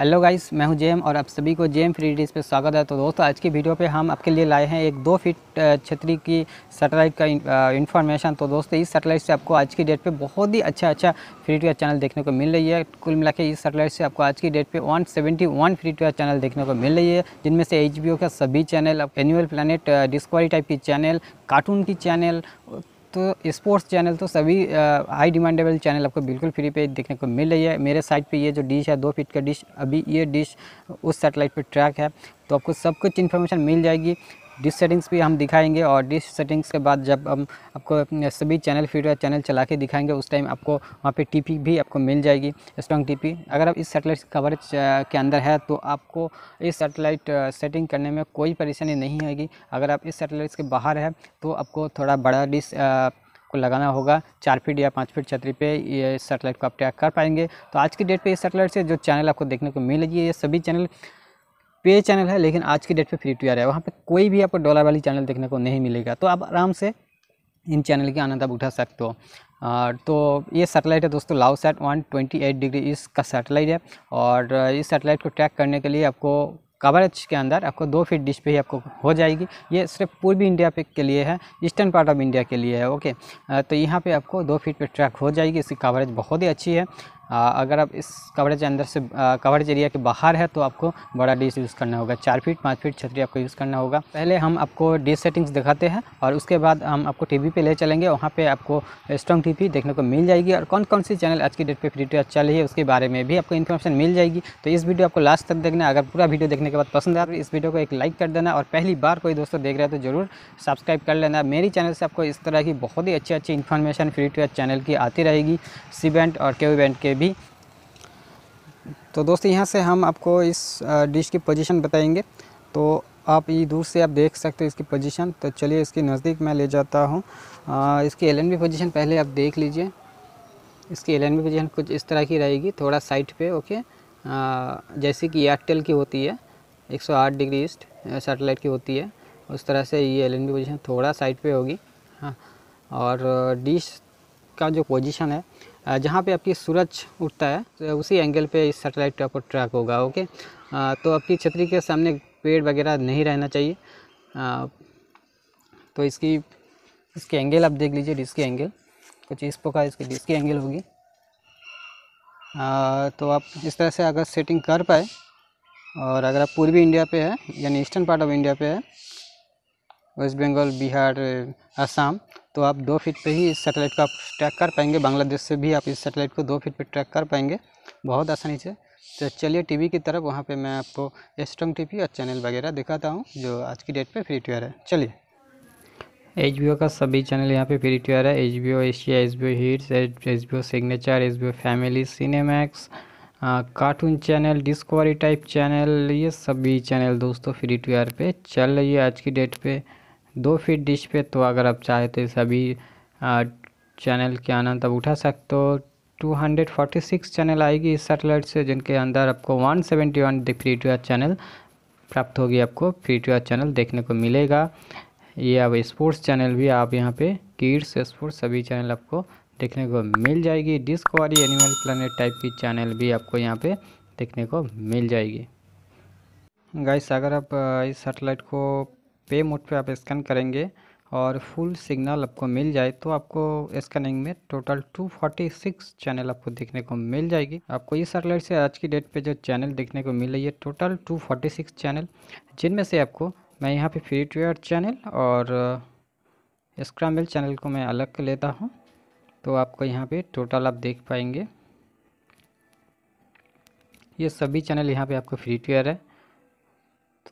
hello guys मैं हूं GeM और आप सभी को जेम फ्री डिज पे स्वागत है तो दोस्तों आज की वीडियो पे हम आपके लिए लाए हैं एक दो फीट छतरी की सैटेलाइट का इन्फॉर्मेशन तो दोस्तों इस सैटेलाइट से आपको आज की डेट पे बहुत ही अच्छा अच्छा फ्री टू चैनल देखने को मिल रही है कुल मिला के इस सैटेलाइट से आपको आज की डेट पर वन सेवेंटी वन चैनल देखने को मिल रही है जिनमें से एच का सभी channel Animal Planet Discovery type की चैनल कार्टून की चैनल तो स्पोर्ट्स चैनल तो सभी हाई डिमांडेबल चैनल आपको बिल्कुल फ्री पे देखने को मिल रही है मेरे साइट पे ये जो डिश है दो फीट का डिश अभी ये डिश उस सेटेलाइट पे ट्रैक है तो आपको सब कुछ इन्फॉर्मेशन मिल जाएगी डिश सेटिंग्स भी हम दिखाएंगे और डिश सेटिंग्स के बाद जब हम आपको सभी चैनल फीडर चैनल चला के दिखाएंगे उस टाइम आपको वहाँ पे टीपी भी आपको मिल जाएगी स्ट्रॉन्ग टीपी अगर आप इस सेटेलाइट कवरेज के अंदर है तो आपको इस सेटेलाइट सेटिंग करने में कोई परेशानी नहीं होगी अगर आप इस सेटेलाइट के बाहर है तो आपको थोड़ा बड़ा डिश को लगाना होगा चार फीट या पाँच फीट छतरी पे ये सेटेलाइट को आप ट्रैक कर पाएंगे तो आज की डेट पे इस सेटेलाइट से जो चैनल आपको देखने को मिलेगी ये सभी चैनल पे चैनल है लेकिन आज की डेट पे फ्री टू आर है वहाँ पे कोई भी आपको डॉलर वाली चैनल देखने को नहीं मिलेगा तो आप आराम से इन चैनल की आनंद आप उठा सकते हो तो ये सैटेलाइट है दोस्तों LaoSat one twenty eight degree इसका सैटेलाइट है और इस सैटेलाइट को ट्रैक करने के लिए आपको कवरेज के अंदर आपको दो फीट डिश पे ही आपको हो जाएगी ये सिर्फ पूर्वी इंडिया पे के लिए है ईस्टर्न पार्ट ऑफ इंडिया के लिए है ओके तो यहाँ पे आपको दो फीट पे ट्रैक हो जाएगी इसकी कवरेज बहुत ही अच्छी है अगर आप इस कवरेज अंदर से कवरेज एरिया के बाहर है तो आपको बड़ा डिश यूज़ करना होगा चार फीट पाँच फीट छतरी आपको यूज़ करना होगा पहले हम आपको डिश सेटिंग्स दिखाते हैं और उसके बाद हम आपको टीवी पे ले चलेंगे वहाँ पे आपको स्ट्रॉन्ग टीवी देखने को मिल जाएगी और कौन कौन सी चैनल आज की डेट पर फ्री टू अच्छा रही है उसके बारे में भी आपको इन्फॉर्मेशन मिल जाएगी तो इस वीडियो आपको लास्ट तक देखना अगर पूरा वीडियो देखने के बाद पसंद आया तो इस वीडियो को एक लाइक कर देना और पहली बार कोई दोस्तों देख रहे हैं तो ज़रूर सब्सक्राइब कर लेना मेरी चैनल से आपको इस तरह की बहुत ही अच्छी अच्छी इन्फॉर्मेशन फ्री टू चैनल की आती रहेगी सी और के के भी तो दोस्तों यहाँ से हम आपको इस डिश की पोजीशन बताएंगे तो आप ये दूर से आप देख सकते हो इसकी पोजीशन तो चलिए इसके नज़दीक मैं ले जाता हूँ इसकी एल एन पोजीशन पहले आप देख लीजिए इसकी एल एन पोजीशन कुछ इस तरह की रहेगी थोड़ा साइड पे ओके जैसे कि एयरटेल की होती है 108 डिग्री ईस्ट सैटेलाइट की होती है उस तरह से ये एल पोजीशन थोड़ा साइड पे होगी हाँ और डिश का जो पोजीशन है जहाँ पे आपकी सूरज उठता है तो उसी एंगल पे इस सैटेलाइट आपको ट्रैक होगा ओके तो आपकी छतरी के सामने पेड़ वगैरह नहीं रहना चाहिए तो इसकी इसके एंगल आप देख लीजिए डिस्क एंगल कुछ इस प्रकार इसकी डिस्क एंगल होगी तो आप इस तरह से अगर सेटिंग कर पाए और अगर आप पूर्वी इंडिया पे है यानी ईस्टर्न पार्ट ऑफ इंडिया पे है वेस्ट बंगाल बिहार असम तो आप दो फीट पे ही इस सैटेलाइट को आप ट्रैक कर पाएंगे बांग्लादेश से भी आप इस सैटेलाइट को दो फीट पे ट्रैक कर पाएंगे बहुत आसानी से तो चलिए टीवी की तरफ वहाँ पे मैं आपको एस्ट्रम टी और चैनल वगैरह दिखाता हूँ जो आज की डेट पे फ्री टू है चलिए एच का सभी चैनल यहाँ पे फ्री टू है H B O Asia H hits H signature H family Cinemax cartoon channel Discovery type channel ये सभी चैनल दोस्तों फ्री टू पे चल रही है आज की डेट पर दो फीट डिश पे तो अगर आप चाहे तो सभी चैनल के आनंद आप उठा सकते हो 246 चैनल आएगी इस सैटेलाइट से जिनके अंदर आपको 171 seventy one free to channel प्राप्त होगी आपको फ्री टू चैनल देखने को मिलेगा ये अब स्पोर्ट्स चैनल भी आप यहाँ पे किड्स स्पोर्ट्स सभी चैनल आपको देखने को मिल जाएगी डिस्कवरी एनिमल प्लानट टाइप की चैनल भी आपको यहाँ पे देखने को मिल जाएगी गाइस अगर आप इस सेटेलाइट को पे मोड पे आप स्कैन करेंगे और फुल सिग्नल आपको मिल जाए तो आपको स्कैनिंग में टोटल 246 चैनल आपको देखने को मिल जाएगी आपको इस सैटेलाइट से आज की डेट पे जो चैनल देखने को मिल रही है टोटल 246 चैनल जिनमें से आपको मैं यहाँ पे फ्री टू एयर चैनल और स्क्रामिल चैनल को मैं अलग लेता हूँ तो आपको यहाँ पर टोटल आप देख पाएंगे ये सभी चैनल यहाँ पर आपको फ्री टू एयर है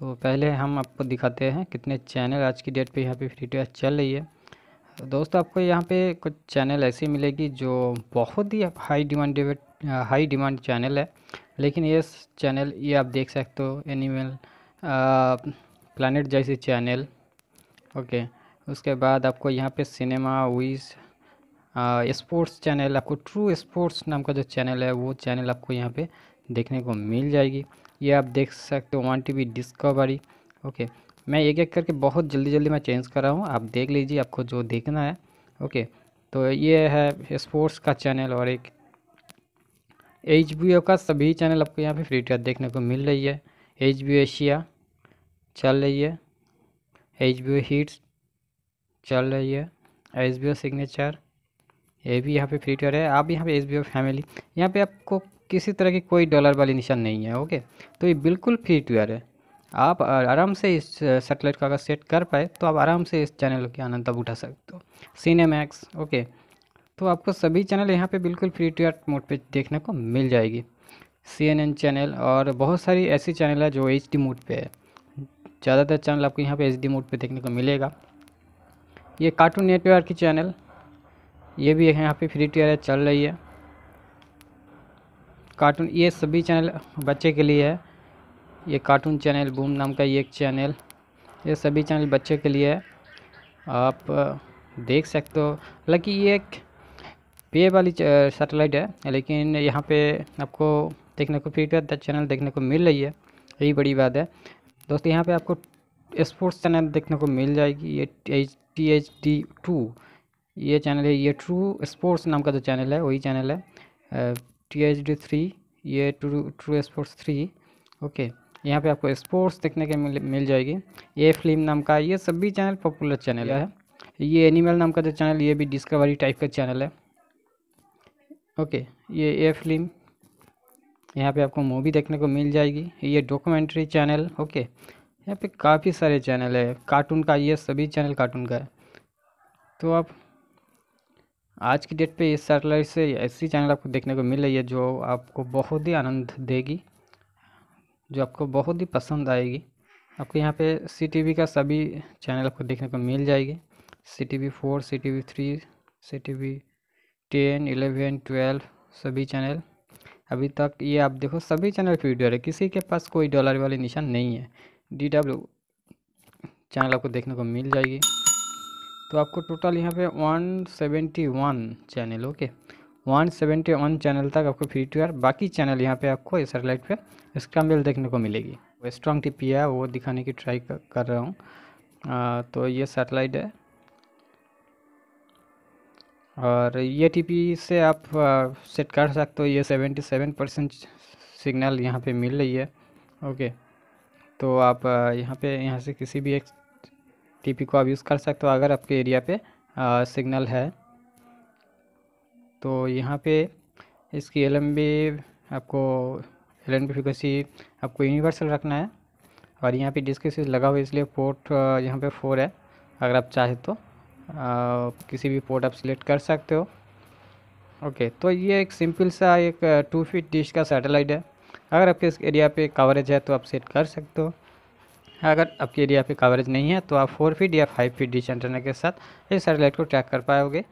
तो पहले हम आपको दिखाते हैं कितने चैनल आज की डेट पे यहाँ पे फ्री टू चल रही है दोस्तों आपको यहाँ पे कुछ चैनल ऐसे मिलेगी जो बहुत ही high demand high demand channel है लेकिन ये चैनल ये आप देख सकते हो एनिमल प्लानट जैसे चैनल ओके उसके बाद आपको यहाँ पे सिनेमा वीज स्पोर्ट्स चैनल आपको ट्रू स्पोर्ट्स नाम का जो चैनल है वो चैनल आपको यहाँ पे देखने को मिल जाएगी ये आप देख सकते हो वन टी डिस्कवरी ओके मैं एक एक करके बहुत जल्दी जल्दी मैं चेंज कर रहा हूँ आप देख लीजिए आपको जो देखना है ओके तो ये है स्पोर्ट्स का चैनल और एक एच का सभी चैनल आपको यहाँ पे फ्री टियर देखने को मिल रही है एच एशिया चल रही है एच हिट्स चल रही है एस सिग्नेचर ये भी यहाँ पे फ्री टायर है आप यहाँ पे एस फैमिली यहाँ पे आपको किसी तरह की कोई डॉलर वाली निशान नहीं है ओके तो ये बिल्कुल फ्री ट्यूर है आप आराम से इस सेटेलाइट का अगर सेट कर पाए तो आप आराम से इस चैनल की आनंद उठा सकते हो सिनेमैक्स ओके तो आपको सभी चैनल यहाँ पे बिल्कुल फ्री टू एयर मोड पे देखने को मिल जाएगी सी चैनल और बहुत सारी ऐसी चैनल है जो एच मोड पे है ज़्यादातर चैनल आपको यहाँ पे एच मोड पे देखने को मिलेगा ये कार्टून नेटवर्क की चैनल ये भी यहाँ पे फ्री टू एयर चल रही है कार्टून ये सभी चैनल बच्चे के लिए है ये कार्टून चैनल बूम नाम का ये एक चैनल ये सभी चैनल बच्चे के लिए है आप देख सकते हो हालांकि ये एक पे वाली सैटेलाइट है लेकिन यहाँ पे आपको देखने को फ्री टू चैनल देखने को मिल रही है यही बड़ी बात है दोस्तों यहाँ पे आपको स्पोर्ट्स चैनल देखने को मिल जाएगी ये H T H D two ये चैनल है ये ट्रू स्पोर्ट्स नाम का जो चैनल है वही चैनल है टी एच डी थ्री ये true true sports three okay यहाँ पे आपको स्पोर्ट्स देखने के मिल, मिल जाएगी ये फिल्म नाम का ये सभी चैनल पॉपुलर चैनल है ये एनिमल नाम का जो चैनल ये भी डिस्कवरी टाइप का चैनल है ओके ये ए फिल्म यहाँ पे आपको मूवी देखने को मिल जाएगी ये डॉक्यूमेंट्री चैनल ओके यहाँ पे काफ़ी सारे चैनल है कार्टून का ये सभी चैनल कार्टून का है तो आप आज की डेट पे इस सैटेलाइट से ऐसी चैनल आपको देखने को मिल रही है जो आपको बहुत ही आनंद देगी जो आपको बहुत ही पसंद आएगी आपको यहाँ पे सी टी वी का सभी चैनल आपको देखने को मिल जाएगी C T V four C T V three C T V ten eleven twelve सभी चैनल अभी तक ये आप देखो सभी चैनल फ्री वीडियो है किसी के पास कोई डॉलर वाली निशान नहीं है डी डब्ल्यू चैनल आपको देखने को मिल जाएगी तो आपको टोटल यहाँ पे 171 चैनल ओके 171 चैनल तक आपको फ्री टू एयर बाकी चैनल यहाँ पे आपको सैटेलाइट पे मेल देखने को मिलेगी स्ट्रॉन्ग टीपी है वो दिखाने की ट्राई कर रहा हूँ तो ये सैटेलाइट है और ये टीपी से आप सेट कर सकते हो ये 77 परसेंट सिग्नल यहाँ पे मिल रही है ओके तो आप यहाँ पे यहाँ से किसी भी एक टीपी को आप यूज़ कर सकते हो अगर आपके एरिया पे सिग्नल है तो यहाँ पे इसकी एल आपको एल एम आपको यूनिवर्सल रखना है और यहाँ पे डिस्क स्विच लगा हुआ है इसलिए पोर्ट यहाँ पे फोर है अगर आप चाहे तो आ, किसी भी पोर्ट आप सिलेक्ट कर सकते हो ओके तो ये एक सिंपल सा एक टू फीट डिश का सैटेलाइट है अगर आपके इस एरिया पे कवरेज है तो आप सेट कर सकते हो हाँ, अगर आपके एरिया पे कवरेज नहीं है तो आप फोर फीट या फाइव फीट डिस्टेंस के साथ इस सैटेलाइट को ट्रैक कर पाओगे